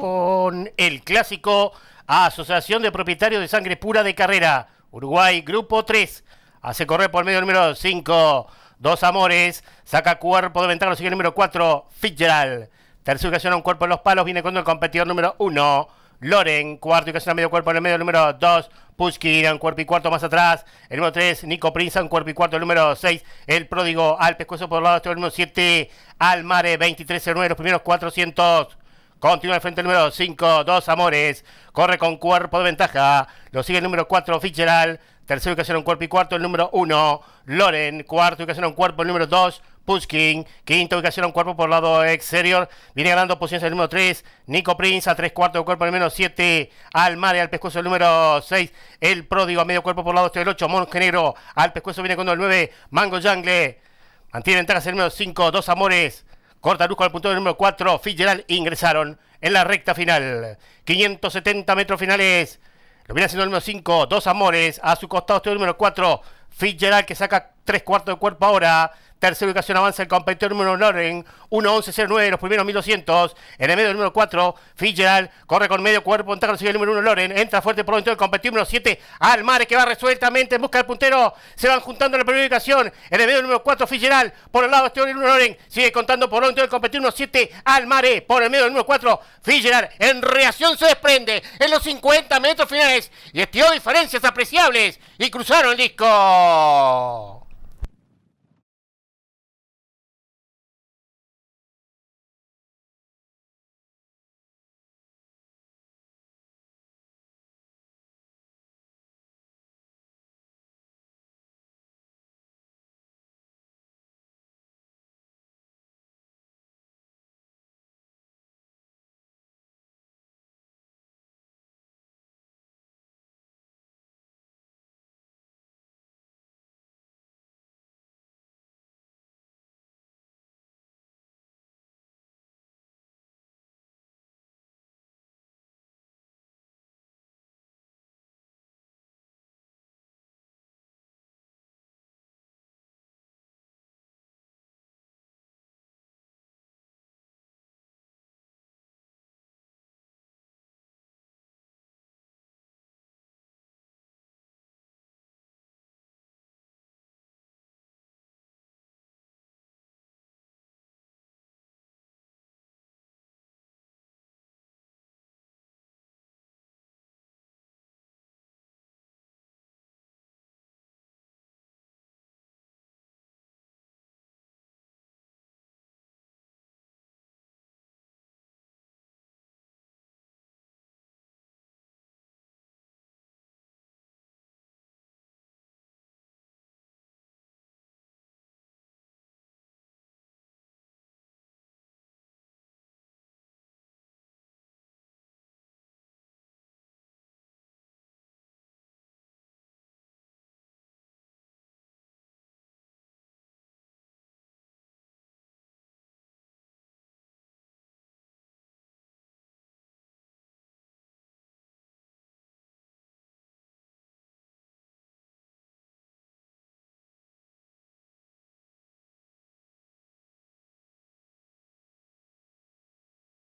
Con el clásico Asociación de Propietarios de Sangre Pura de Carrera, Uruguay, Grupo 3. Hace correr por medio el número 5, Dos Amores. Saca cuerpo de ventana, sigue el número 4, Fitzgerald. Tercera ocasión a un cuerpo en los palos, viene con el competidor número 1, Loren. Cuarto que acciona medio cuerpo en el medio, número 2, Pushkin, un cuerpo y cuarto más atrás. El número 3, Nico Prinza, un cuerpo y cuarto. El número 6, El Pródigo, al pescuezo por el lado, el número 7, Almare, 23-09, los primeros 400. Continúa el frente el número 5, Dos Amores. Corre con cuerpo de ventaja. Lo sigue el número 4, Fitzgerald. Tercera ubicación en cuerpo y cuarto, el número 1, Loren. Cuarta ubicación en cuerpo, el número 2, Pushkin. Quinto ubicación en cuerpo por lado exterior. Viene ganando posiciones el número 3, Nico Prince. A tres cuartos de cuerpo, el número 7, Almade. Al pescuezo, el número 6, El Pródigo. A medio cuerpo por lado exterior, el 8, Negro. Al pescuezo viene con el 9, Mango Jungle. Mantiene ventajas el número 5, Dos Amores luz con el puntero número 4, Fitzgerald ingresaron en la recta final. 570 metros finales. Lo viene haciendo el número 5, Dos Amores. A su costado, este número 4, Fitzgerald que saca tres cuartos de cuerpo ahora. Tercera ubicación avanza el competidor número Loren, 1-11-09, los primeros 1200. En el medio el número 4, Fitzgerald, corre con medio cuerpo, entra sigue el número 1 Loren, entra fuerte por dentro el competidor número 7, Almare. que va resueltamente en busca del puntero. Se van juntando en la primera ubicación. En el medio número 4, Fitzgerald, por el lado exterior el 1 Loren, sigue contando por dentro el competidor número 7, Almare. por el medio el número 4, Fitzgerald. En reacción se desprende en los 50 metros finales y estiró diferencias apreciables y cruzaron el disco.